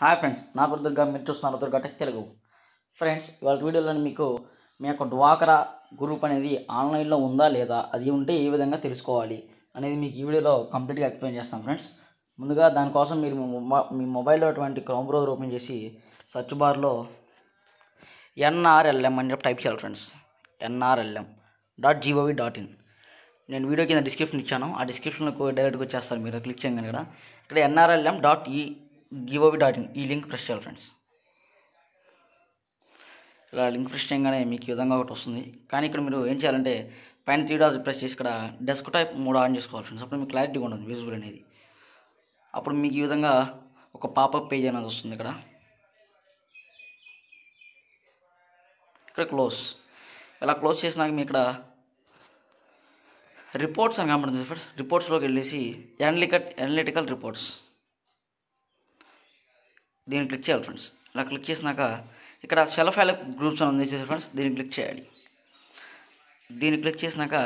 hi friends నా పేరు దుర్గా మీరు చూస్తున్నారు దుర్గా టెక్ తెలుగు ఫ్రెండ్స్ ఇవాళ వీడియోలో మీకు మీ యొక్క డ్వాకరా గ్రూప్ అనేది ఆన్లైన్లో ఉందా లేదా అది ఉంటే ఏ విధంగా తెలుసుకోవాలి అనేది మీకు ఈ వీడియోలో కంప్లీట్గా ఎక్స్ప్లెయిన్ చేస్తాం ఫ్రెండ్స్ ముందుగా దానికోసం మీరు మీ మొబైల్లో అటువంటి క్రోమ్ బ్రౌజర్ ఓపెన్ చేసి సర్చ్ బార్లో ఎన్ఆర్ఎల్ఎం అని చెప్పి టైప్ చేయాలి friends NRLM dot GOV dot in నేను వీడియో కింద డిస్క్రిప్షన్ ఇచ్చాను ఆ డిస్క్రిప్షన్లో డైరెక్ట్గా వచ్చేస్తారు మీరు క్లిక్ చేయండి ఇక్కడ ఇక్కడ ఎన్ఆర్ఎల్ఎం డాట్ ఈ గివోవి డాట్ ఇన్ ఈ లింక్ ప్రెస్ చేయాలి ఫ్రెండ్స్ ఇలా లింక్ ప్రెస్ చేయగానే మీకు ఈ విధంగా ఒకటి వస్తుంది కానీ ఇక్కడ మీరు ఏం చేయాలంటే పైన త్రీ డాస్ ప్రెస్ చేసి ఇక్కడ డెస్క్ టైప్ మూడు ఆన్ చేసుకోవాలి ఫ్రెండ్స్ అప్పుడు మీకు క్లారిటీగా ఉంటుంది విజిబుల్ అనేది అప్పుడు మీకు ఈ విధంగా ఒక పాపప్ పేజ్ అనేది వస్తుంది ఇక్కడ ఇక్కడ క్లోజ్ ఇలా క్లోజ్ చేసినాక మీ ఇక్కడ రిపోర్ట్స్ అని కనబడుతుంది ఫ్రెండ్స్ రిపోర్ట్స్లోకి వెళ్ళేసి ఎన్లికట్ ఎనలిటికల్ రిపోర్ట్స్ దీన్ని క్లిక్ చేయాలి ఫ్రెండ్స్ ఇలా క్లిక్ చేసినాక ఇక్కడ సెల్ఫ్ హెల్ప్ గ్రూప్స్ అని ఉంది ఫ్రెండ్స్ దీన్ని క్లిక్ చేయాలి దీన్ని క్లిక్ చేసినాక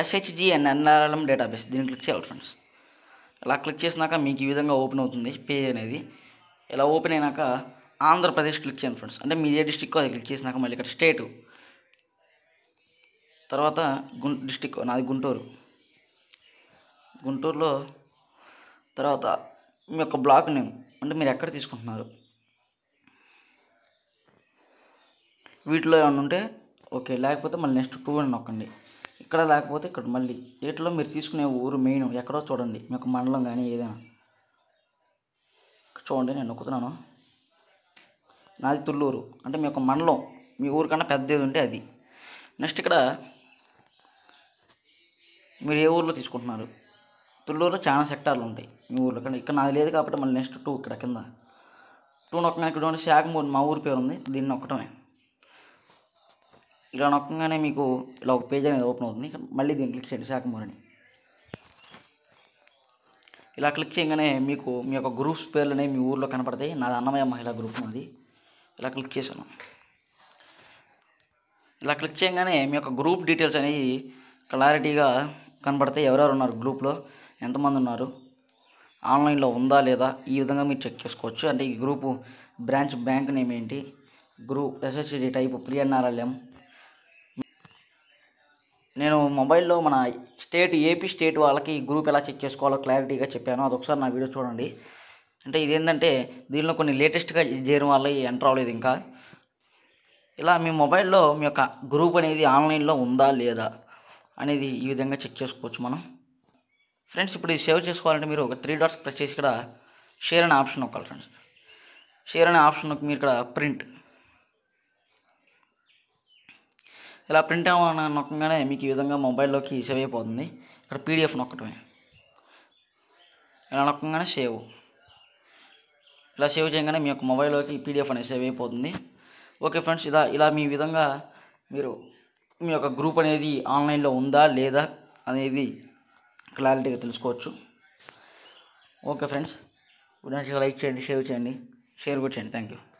ఎస్హెచ్జి అండ్ ఎన్ఆర్ఎల్ఎం డేటాబేస్ దీన్ని క్లిక్ చేయాలి ఫ్రెండ్స్ ఇలా క్లిక్ చేసినాక మీకు ఈ విధంగా ఓపెన్ అవుతుంది పేజ్ అనేది ఇలా ఓపెన్ అయినాక ఆంధ్రప్రదేశ్ క్లిక్ చేయండి ఫ్రెండ్స్ అంటే మీదే డిస్టిక్ అది క్లిక్ చేసినాక మళ్ళీ ఇక్కడ స్టేటు తర్వాత గుం డిస్టిక్ నాది గుంటూరు గుంటూరులో తర్వాత మీ యొక్క బ్లాక్ నేమ్ అంటే మీరు ఎక్కడ తీసుకుంటున్నారు వీటిలో ఏమైనా ఉంటే ఓకే లేకపోతే మళ్ళీ నెక్స్ట్ టూ అని నొక్కండి ఇక్కడ లేకపోతే ఇక్కడ మళ్ళీ వీటిలో మీరు తీసుకునే ఊరు మెయిన్ ఎక్కడో చూడండి మీ యొక్క మండలం కానీ ఏదైనా చూడండి నేను నొక్కుతున్నాను నాది తుళ్ళూరు అంటే మీ యొక్క మండలం మీ ఊరు కన్నా పెద్దది ఉంటే అది నెక్స్ట్ ఇక్కడ మీరు ఏ ఊర్లో తీసుకుంటున్నారు తుళ్ళూరులో చాలా సెక్టార్లు ఉంటాయి మీ ఊర్లో కానీ ఇక్కడ నాది లేదు కాబట్టి మళ్ళీ నెక్స్ట్ టూ ఇక్కడ కింద టూ నొక్కగా ఇక్కడ ఉండే శాఖమూరు మా ఊరి పేరు ఉంది దీన్ని నొక్కటమే ఇలా నొక్కగానే మీకు ఇలా ఒక పేజ్ అనేది ఓపెన్ అవుతుంది మళ్ళీ దీన్ని క్లిక్ చేయండి శాఖమూరిని ఇలా క్లిక్ చేయగానే మీకు మీ యొక్క గ్రూప్స్ పేర్లు మీ ఊర్లో కనపడతాయి నాది అన్నమయ్య మహిళా గ్రూప్ నాది ఇలా క్లిక్ చేశాను ఇలా క్లిక్ చేయగానే మీ యొక్క గ్రూప్ డీటెయిల్స్ అనేవి క్లారిటీగా కనబడతాయి ఎవరెవరు ఉన్నారు గ్రూప్లో ఎంతమంది ఉన్నారు ఆన్లైన్లో ఉందా లేదా ఈ విధంగా మీరు చెక్ చేసుకోవచ్చు అంటే ఈ గ్రూపు బ్రాంచ్ బ్యాంక్ నేమ్ ఏంటి గ్రూప్ ఎస్ఎస్సిడి టైప్ ప్రియన్నారాల్యం నేను మొబైల్లో మన స్టేట్ ఏపీ స్టేట్ వాళ్ళకి ఈ గ్రూప్ ఎలా చెక్ చేసుకోవాలో క్లారిటీగా చెప్పాను అదొకసారి నా వీడియో చూడండి అంటే ఇదేంటంటే దీనిలో కొన్ని లేటెస్ట్గా చేరిన వల్ల ఎంటర్ అవ్వలేదు ఇంకా ఇలా మీ మొబైల్లో మీ యొక్క గ్రూప్ అనేది ఆన్లైన్లో ఉందా లేదా అనేది ఈ విధంగా చెక్ చేసుకోవచ్చు మనం ఫ్రెండ్స్ ఇప్పుడు ఇది సేవ్ చేసుకోవాలంటే మీరు ఒక త్రీ డాట్స్ ప్రెస్ చేసి ఇక్కడ షేర్ అనే ఆప్షన్ నొక్కాలి ఫ్రెండ్స్ షేర్ అనే ఆప్షన్ నొక్కి మీరు ఇక్కడ ప్రింట్ ఇలా ప్రింట్ అవ్వన నొక్కగానే మీకు ఈ విధంగా మొబైల్లోకి సేవ్ అయిపోతుంది ఇక్కడ పీడిఎఫ్ నొక్కటమే ఇలా నొక్కగానే సేవ్ ఇలా సేవ్ చేయగానే మీ యొక్క మొబైల్లోకి పీడిఎఫ్ అనేది సేవ్ అయిపోతుంది ఓకే ఫ్రెండ్స్ ఇలా ఇలా మీ విధంగా మీరు మీ యొక్క గ్రూప్ అనేది ఆన్లైన్లో ఉందా లేదా అనేది క్లారిటీగా తెలుసుకోవచ్చు ఓకే ఫ్రెండ్స్ వీడియో లైక్ చేయండి షేర్ చేయండి షేర్ కూడా చేయండి థ్యాంక్ యూ